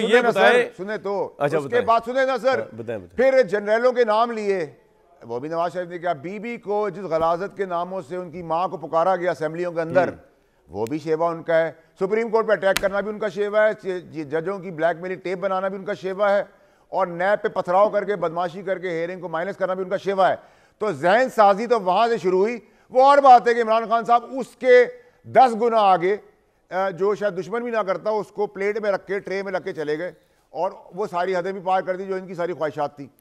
ये बताए सुने तो अच्छा उसके बाद सुने ना सर हाँ, बताएं बताएं। फिर जनरलों के नाम लिए वो भी नवाज शरीफ ने कहा बीबी को जिस गलाजत के नामों से उनकी माँ को पुकारा गया असेंबलियों के अंदर हम्म। वो भी शेवा उनका है सुप्रीम कोर्ट पे अटैक करना भी उनका शेवा है जजों की ब्लैकमेलिंग टेप बनाना भी उनका शेवा है और नैब पे पथराव करके बदमाशी करके हेयरिंग को माइनस करना भी उनका शेवा है तो जहन साजी तो वहां से शुरू हुई वो और बात है कि इमरान खान साहब उसके दस गुना आगे जो शायद दुश्मन भी ना करता उसको प्लेट में रख के ट्रे में रख के चले गए और वो सारी हदें भी पार कर दी जो इनकी सारी ख्वाहिशात थी